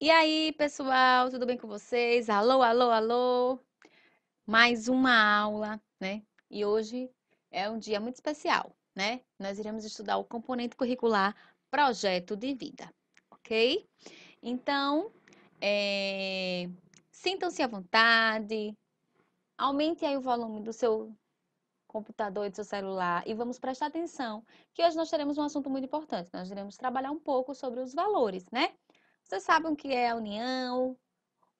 E aí, pessoal, tudo bem com vocês? Alô, alô, alô! Mais uma aula, né? E hoje é um dia muito especial, né? Nós iremos estudar o componente curricular Projeto de Vida, ok? Então, é... sintam-se à vontade, aumente aí o volume do seu computador e do seu celular e vamos prestar atenção que hoje nós teremos um assunto muito importante. Nós iremos trabalhar um pouco sobre os valores, né? Vocês sabem o que é a união,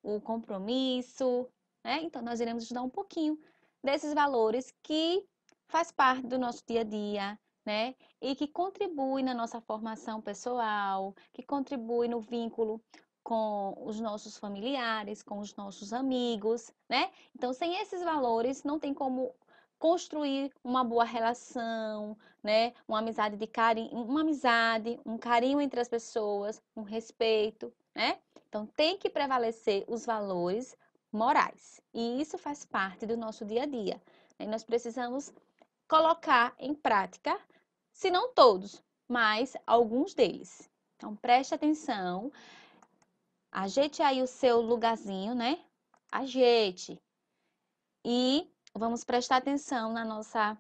o compromisso, né? Então, nós iremos estudar um pouquinho desses valores que faz parte do nosso dia a dia, né? E que contribui na nossa formação pessoal, que contribui no vínculo com os nossos familiares, com os nossos amigos, né? Então, sem esses valores, não tem como construir uma boa relação, né? Uma amizade de carinho, uma amizade, um carinho entre as pessoas, um respeito, né? Então tem que prevalecer os valores morais. E isso faz parte do nosso dia a dia. Né? Nós precisamos colocar em prática, se não todos, mas alguns deles. Então preste atenção, ajeite aí o seu lugarzinho, né? Ajeite. E Vamos prestar atenção na nossa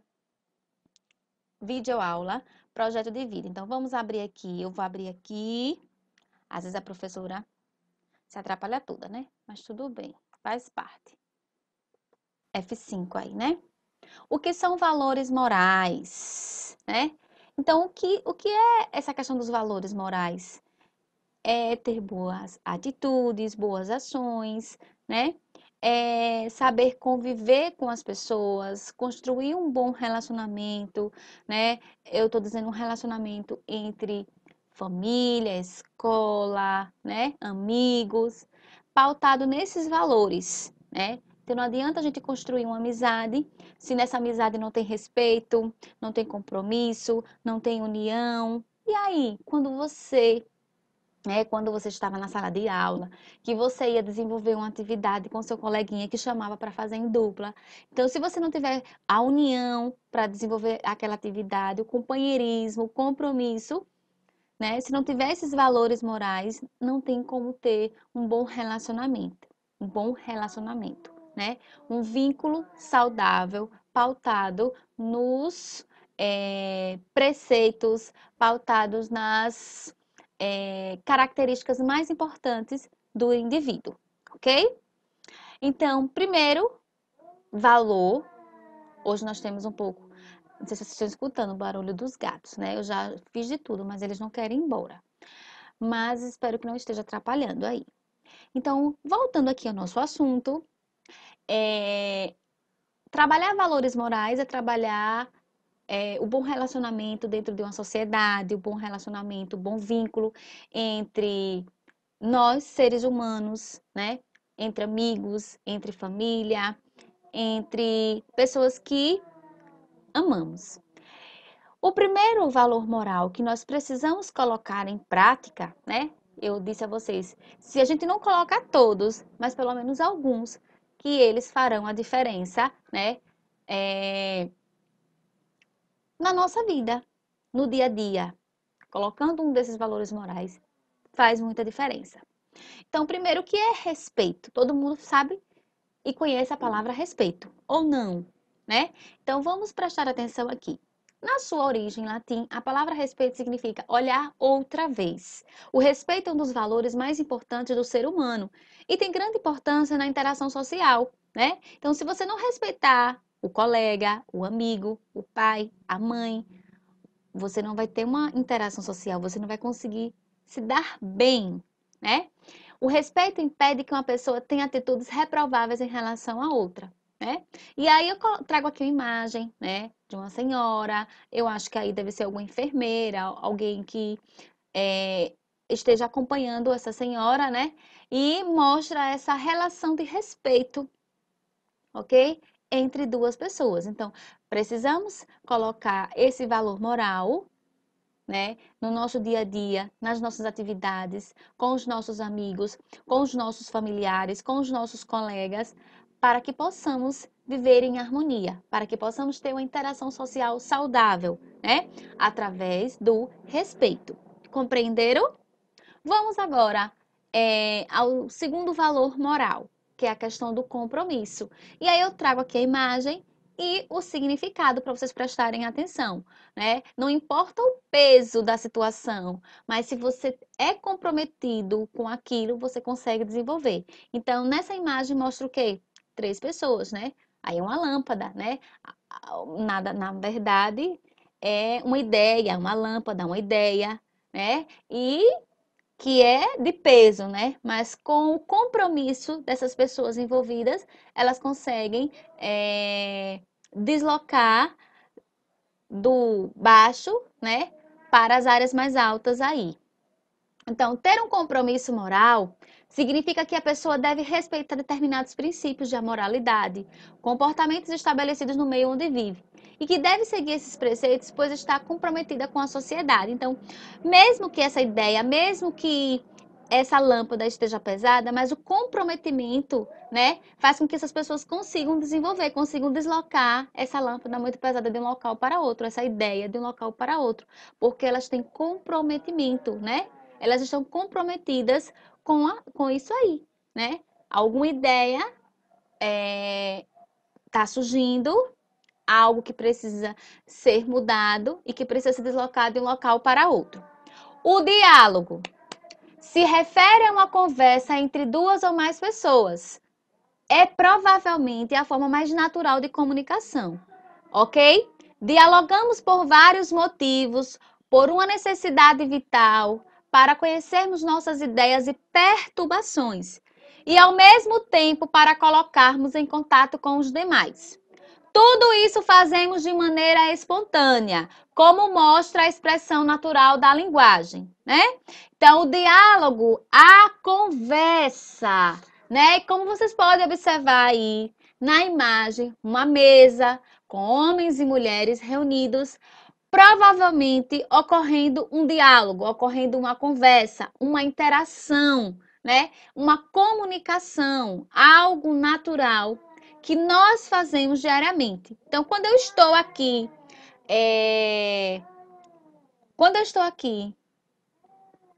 videoaula, projeto de vida. Então, vamos abrir aqui, eu vou abrir aqui. Às vezes a professora se atrapalha toda, né? Mas tudo bem, faz parte. F5 aí, né? O que são valores morais, né? Então, o que, o que é essa questão dos valores morais? É ter boas atitudes, boas ações, né? é saber conviver com as pessoas, construir um bom relacionamento, né? Eu estou dizendo um relacionamento entre família, escola, né? Amigos, pautado nesses valores, né? Então não adianta a gente construir uma amizade se nessa amizade não tem respeito, não tem compromisso, não tem união. E aí, quando você é quando você estava na sala de aula, que você ia desenvolver uma atividade com seu coleguinha que chamava para fazer em dupla. Então, se você não tiver a união para desenvolver aquela atividade, o companheirismo, o compromisso, né, se não tiver esses valores morais, não tem como ter um bom relacionamento, um bom relacionamento, né? Um vínculo saudável, pautado nos é, preceitos, pautados nas é, características mais importantes do indivíduo, ok? Então, primeiro, valor. Hoje nós temos um pouco. Não sei se vocês estão escutando o barulho dos gatos, né? Eu já fiz de tudo, mas eles não querem ir embora. Mas espero que não esteja atrapalhando aí. Então, voltando aqui ao nosso assunto, é... trabalhar valores morais é trabalhar é, o bom relacionamento dentro de uma sociedade, o bom relacionamento, o bom vínculo entre nós, seres humanos, né? Entre amigos, entre família, entre pessoas que amamos. O primeiro valor moral que nós precisamos colocar em prática, né? Eu disse a vocês, se a gente não colocar todos, mas pelo menos alguns, que eles farão a diferença, né? É, na nossa vida, no dia a dia. Colocando um desses valores morais faz muita diferença. Então, primeiro, o que é respeito? Todo mundo sabe e conhece a palavra respeito, ou não, né? Então, vamos prestar atenção aqui. Na sua origem latim, a palavra respeito significa olhar outra vez. O respeito é um dos valores mais importantes do ser humano e tem grande importância na interação social, né? Então, se você não respeitar o colega, o amigo, o pai, a mãe. Você não vai ter uma interação social, você não vai conseguir se dar bem, né? O respeito impede que uma pessoa tenha atitudes reprováveis em relação a outra, né? E aí eu trago aqui uma imagem, né, de uma senhora. Eu acho que aí deve ser alguma enfermeira, alguém que é, esteja acompanhando essa senhora, né? E mostra essa relação de respeito, ok? entre duas pessoas. Então, precisamos colocar esse valor moral né, no nosso dia a dia, nas nossas atividades, com os nossos amigos, com os nossos familiares, com os nossos colegas, para que possamos viver em harmonia, para que possamos ter uma interação social saudável, né, através do respeito. Compreenderam? Vamos agora é, ao segundo valor moral, que é a questão do compromisso. E aí eu trago aqui a imagem e o significado para vocês prestarem atenção, né? Não importa o peso da situação, mas se você é comprometido com aquilo, você consegue desenvolver. Então, nessa imagem mostra o quê? Três pessoas, né? Aí é uma lâmpada, né? Nada, na verdade, é uma ideia, uma lâmpada, uma ideia, né? E que é de peso, né? Mas com o compromisso dessas pessoas envolvidas, elas conseguem é, deslocar do baixo, né, para as áreas mais altas aí. Então, ter um compromisso moral significa que a pessoa deve respeitar determinados princípios de moralidade, comportamentos estabelecidos no meio onde vive, e que deve seguir esses preceitos, pois está comprometida com a sociedade. Então, mesmo que essa ideia, mesmo que essa lâmpada esteja pesada, mas o comprometimento, né, faz com que essas pessoas consigam desenvolver, consigam deslocar essa lâmpada muito pesada de um local para outro, essa ideia de um local para outro, porque elas têm comprometimento, né? Elas estão comprometidas com, a, com isso aí, né? Alguma ideia é, tá surgindo algo que precisa ser mudado e que precisa ser deslocado de um local para outro. O diálogo se refere a uma conversa entre duas ou mais pessoas. É provavelmente a forma mais natural de comunicação, ok? Dialogamos por vários motivos, por uma necessidade vital, para conhecermos nossas ideias e perturbações, e ao mesmo tempo para colocarmos em contato com os demais. Tudo isso fazemos de maneira espontânea, como mostra a expressão natural da linguagem, né? Então, o diálogo, a conversa, né? Como vocês podem observar aí na imagem, uma mesa com homens e mulheres reunidos, provavelmente ocorrendo um diálogo, ocorrendo uma conversa, uma interação, né? Uma comunicação, algo natural que nós fazemos diariamente. Então, quando eu estou aqui, é... quando eu estou aqui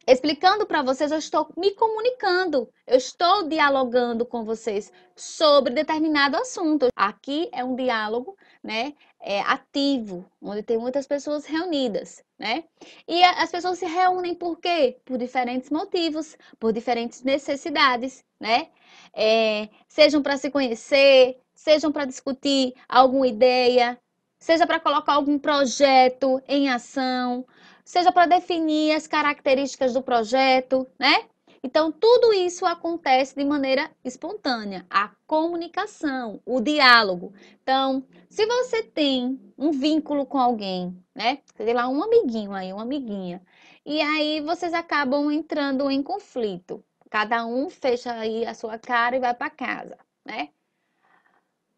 explicando para vocês, eu estou me comunicando, eu estou dialogando com vocês sobre determinado assunto. Aqui é um diálogo, né? é, ativo, onde tem muitas pessoas reunidas, né? E a, as pessoas se reúnem por quê? Por diferentes motivos, por diferentes necessidades, né? É, sejam para se conhecer, sejam para discutir alguma ideia, seja para colocar algum projeto em ação, seja para definir as características do projeto, né? Então, tudo isso acontece de maneira espontânea, a comunicação, o diálogo. Então, se você tem um vínculo com alguém, né? Sei lá, um amiguinho aí, uma amiguinha, e aí vocês acabam entrando em conflito. Cada um fecha aí a sua cara e vai para casa, né?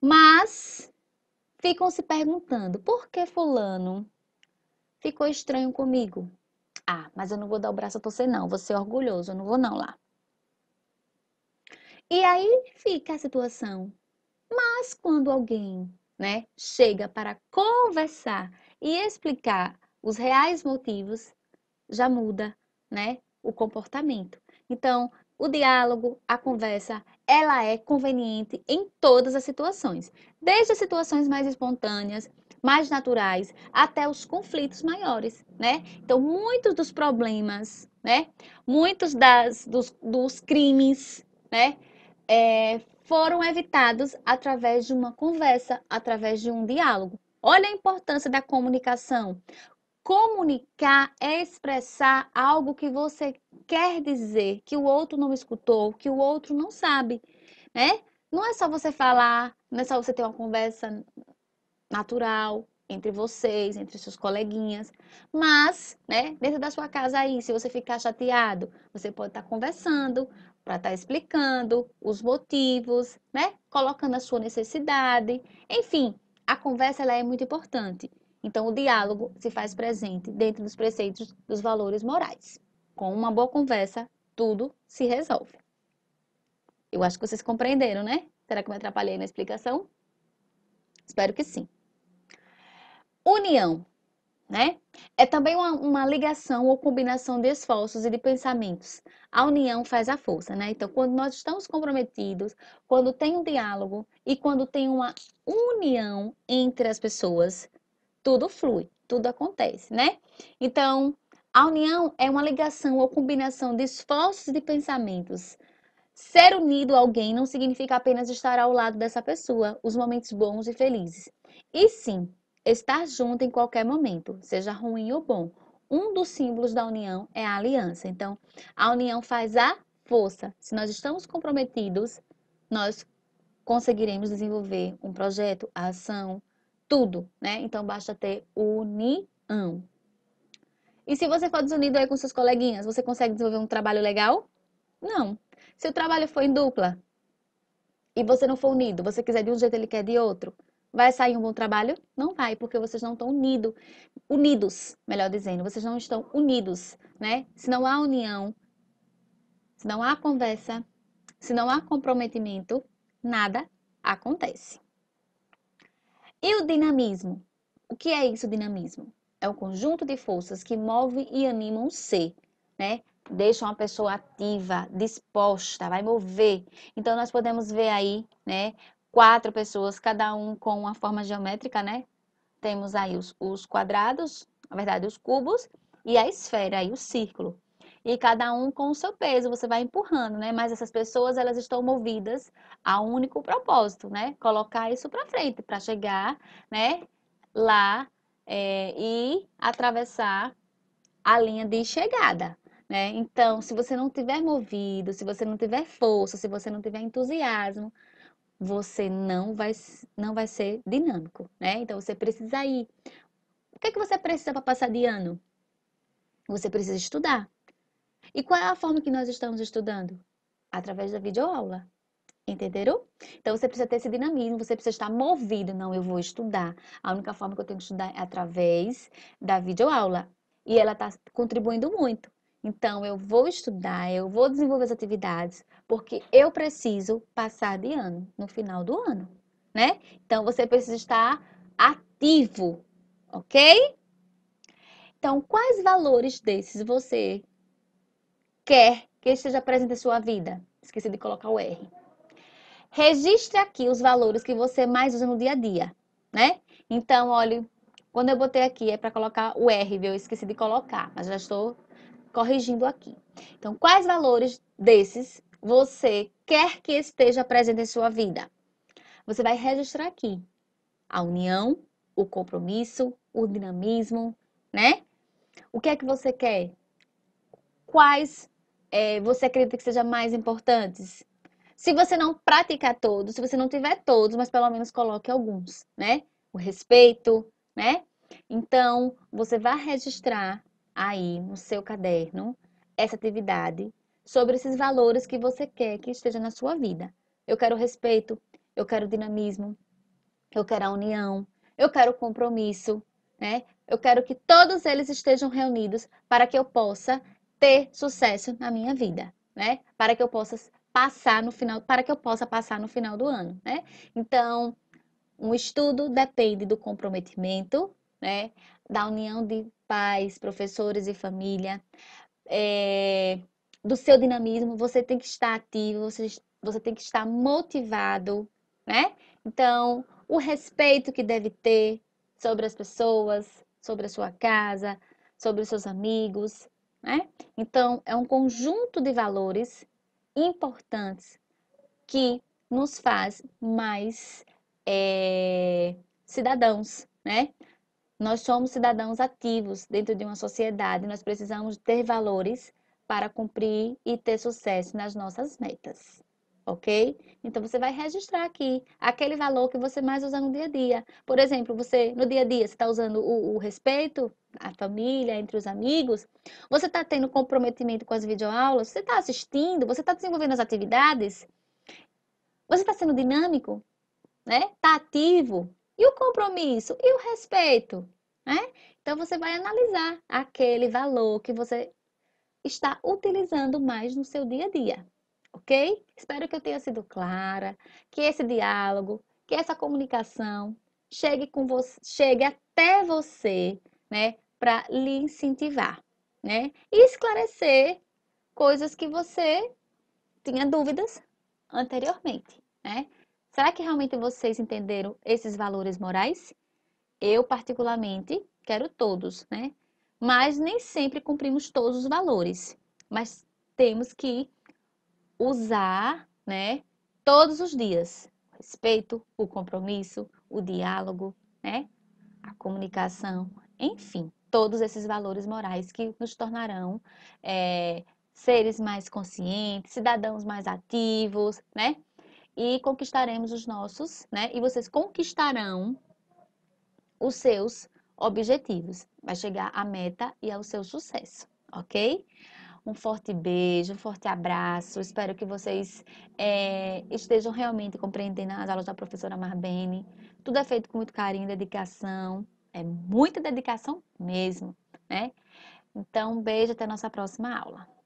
Mas ficam se perguntando: por que Fulano ficou estranho comigo? Ah, mas eu não vou dar o braço a torcer, não. Você é orgulhoso, eu não vou não lá. E aí fica a situação. Mas quando alguém né, chega para conversar e explicar os reais motivos, já muda né, o comportamento. Então, o diálogo, a conversa, ela é conveniente em todas as situações, desde as situações mais espontâneas mais naturais, até os conflitos maiores, né? Então, muitos dos problemas, né? Muitos das, dos, dos crimes, né? É, foram evitados através de uma conversa, através de um diálogo. Olha a importância da comunicação. Comunicar é expressar algo que você quer dizer, que o outro não escutou, que o outro não sabe, né? Não é só você falar, não é só você ter uma conversa natural entre vocês, entre seus coleguinhas, mas, né, dentro da sua casa aí, se você ficar chateado, você pode estar tá conversando para estar tá explicando os motivos, né, colocando a sua necessidade, enfim, a conversa ela é muito importante. Então, o diálogo se faz presente dentro dos preceitos dos valores morais. Com uma boa conversa, tudo se resolve. Eu acho que vocês compreenderam, né? Será que eu me atrapalhei na explicação? Espero que sim. União, né? É também uma, uma, ligação ou combinação de esforços e de pensamentos. A união faz a força, né? Então, quando nós estamos comprometidos, quando tem um diálogo e quando tem uma união entre as pessoas, tudo flui, tudo acontece, né? Então, a união é uma ligação ou combinação de esforços e de pensamentos. Ser unido a alguém não significa apenas estar ao lado dessa pessoa, os momentos bons e felizes. E sim, estar junto em qualquer momento, seja ruim ou bom. Um dos símbolos da união é a aliança. Então, a união faz a força. Se nós estamos comprometidos, nós conseguiremos desenvolver um projeto, a ação, tudo, né? Então, basta ter união. E se você for desunido aí com seus coleguinhas, você consegue desenvolver um trabalho legal? Não. Se o trabalho for em dupla e você não for unido, você quiser de um jeito, ele quer de outro, Vai sair um bom trabalho? Não vai, porque vocês não estão unido, unidos, melhor dizendo, vocês não estão unidos, né? Se não há união, se não há conversa, se não há comprometimento, nada acontece. E o dinamismo? O que é isso, dinamismo? É o conjunto de forças que move e anima um ser, né? Deixa uma pessoa ativa, disposta, vai mover. Então, nós podemos ver aí, né, quatro pessoas, cada um com uma forma geométrica, né? Temos aí os, os quadrados, na verdade, os cubos e a esfera, aí o círculo. E cada um com o seu peso, você vai empurrando, né? Mas essas pessoas, elas estão movidas a um único propósito, né? Colocar isso para frente, para chegar, né? Lá é, e atravessar a linha de chegada, né? Então, se você não tiver movido, se você não tiver força, se você não tiver entusiasmo, você não vai, não vai ser dinâmico, né? Então você precisa ir. O que é que você precisa para passar de ano? Você precisa estudar. E qual é a forma que nós estamos estudando? Através da videoaula. Entenderam? Então você precisa ter esse dinamismo, você precisa estar movido. Não, eu vou estudar. A única forma que eu tenho que estudar é através da videoaula. E ela está contribuindo muito. Então, eu vou estudar, eu vou desenvolver as atividades, porque eu preciso passar de ano no final do ano, né? Então, você precisa estar ativo, ok? Então, quais valores desses você quer que esteja presente em sua vida? Esqueci de colocar o R. Registre aqui os valores que você mais usa no dia a dia, né? Então, olha, quando eu botei aqui é para colocar o R, viu? Eu esqueci de colocar, mas já estou corrigindo aqui. Então, quais valores desses você quer que esteja presente em sua vida? Você vai registrar aqui a união, o compromisso, o dinamismo, né? O que é que você quer? Quais é, você acredita que sejam mais importantes? Se você não praticar todos, se você não tiver todos, mas pelo menos coloque alguns, né? O respeito, né? Então, você vai registrar aí no seu caderno essa atividade sobre esses valores que você quer que esteja na sua vida. Eu quero respeito, eu quero dinamismo, eu quero a união, eu quero compromisso, né? Eu quero que todos eles estejam reunidos para que eu possa ter sucesso na minha vida, né? Para que eu possa passar no final, para que eu possa passar no final do ano, né? Então, um estudo depende do comprometimento, né? da união de pais, professores e família, é, do seu dinamismo, você tem que estar ativo, você, você tem que estar motivado, né? Então, o respeito que deve ter sobre as pessoas, sobre a sua casa, sobre os seus amigos, né? Então, é um conjunto de valores importantes que nos faz mais é, cidadãos, né? Nós somos cidadãos ativos dentro de uma sociedade, nós precisamos ter valores para cumprir e ter sucesso nas nossas metas. Ok? Então você vai registrar aqui aquele valor que você mais usa no dia a dia. Por exemplo, você no dia a dia está usando o, o respeito, a família, entre os amigos. Você está tendo comprometimento com as videoaulas. Você está assistindo. Você está desenvolvendo as atividades. Você está sendo dinâmico, né? Está ativo. E o compromisso? E o respeito? Né? Então você vai analisar aquele valor que você está utilizando mais no seu dia a dia, ok? Espero que eu tenha sido clara, que esse diálogo, que essa comunicação chegue com você, chegue até você, né, para lhe incentivar, né? E esclarecer coisas que você tinha dúvidas anteriormente, né? Será que realmente vocês entenderam esses valores morais? Eu, particularmente, quero todos, né? Mas nem sempre cumprimos todos os valores. Mas temos que usar, né? Todos os dias. O respeito, o compromisso, o diálogo, né? A comunicação, enfim, todos esses valores morais que nos tornarão é, seres mais conscientes, cidadãos mais ativos, né? e conquistaremos os nossos, né? E vocês conquistarão os seus objetivos. Vai chegar à meta e ao é seu sucesso, ok? Um forte beijo, um forte abraço. Espero que vocês é, estejam realmente compreendendo as aulas da professora Marbene. Tudo é feito com muito carinho, dedicação. É muita dedicação mesmo, né? Então, um beijo, até a nossa próxima aula.